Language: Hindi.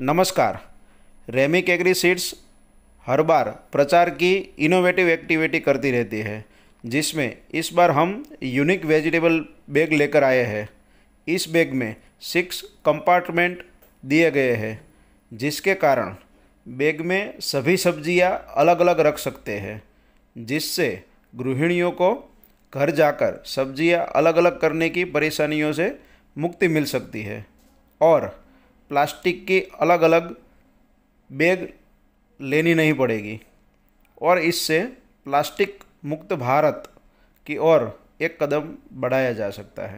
नमस्कार रेमिक एग्री सीड्स हर बार प्रचार की इनोवेटिव एक्टिविटी करती रहती है जिसमें इस बार हम यूनिक वेजिटेबल बैग लेकर आए हैं इस बैग में सिक्स कंपार्टमेंट दिए गए हैं जिसके कारण बैग में सभी सब्जियां अलग अलग रख सकते हैं जिससे गृहिणियों को घर जाकर सब्जियां अलग अलग करने की परेशानियों से मुक्ति मिल सकती है और प्लास्टिक की अलग अलग बैग लेनी नहीं पड़ेगी और इससे प्लास्टिक मुक्त भारत की ओर एक कदम बढ़ाया जा सकता है